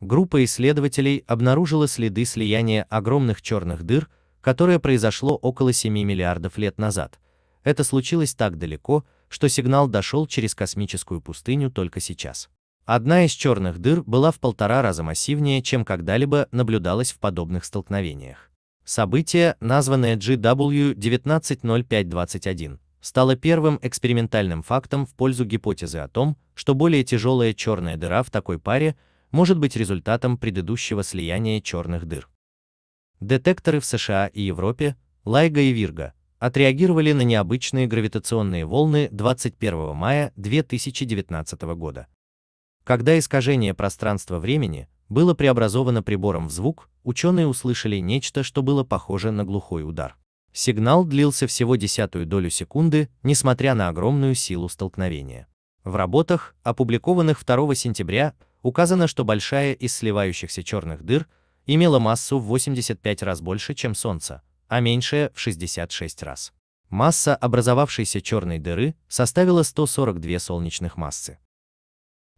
Группа исследователей обнаружила следы слияния огромных черных дыр, которое произошло около 7 миллиардов лет назад. Это случилось так далеко, что сигнал дошел через космическую пустыню только сейчас. Одна из черных дыр была в полтора раза массивнее, чем когда-либо наблюдалось в подобных столкновениях. Событие, названное GW190521, стало первым экспериментальным фактом в пользу гипотезы о том, что более тяжелая черная дыра в такой паре – может быть результатом предыдущего слияния черных дыр. Детекторы в США и Европе, Лайга и Вирга, отреагировали на необычные гравитационные волны 21 мая 2019 года. Когда искажение пространства-времени было преобразовано прибором в звук, ученые услышали нечто, что было похоже на глухой удар. Сигнал длился всего десятую долю секунды, несмотря на огромную силу столкновения. В работах, опубликованных 2 сентября, указано, что большая из сливающихся черных дыр имела массу в 85 раз больше, чем Солнце, а меньшая в 66 раз. Масса образовавшейся черной дыры составила 142 солнечных массы.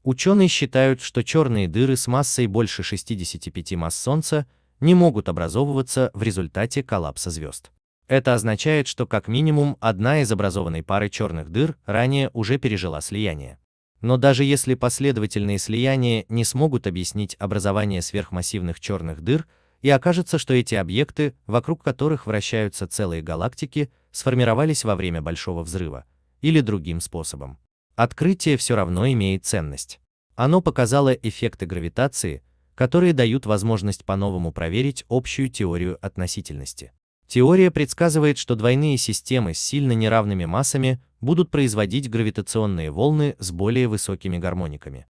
Ученые считают, что черные дыры с массой больше 65 масс Солнца не могут образовываться в результате коллапса звезд. Это означает, что как минимум одна из образованной пары черных дыр ранее уже пережила слияние. Но даже если последовательные слияния не смогут объяснить образование сверхмассивных черных дыр, и окажется, что эти объекты, вокруг которых вращаются целые галактики, сформировались во время Большого Взрыва, или другим способом. Открытие все равно имеет ценность. Оно показало эффекты гравитации, которые дают возможность по-новому проверить общую теорию относительности. Теория предсказывает, что двойные системы с сильно неравными массами будут производить гравитационные волны с более высокими гармониками.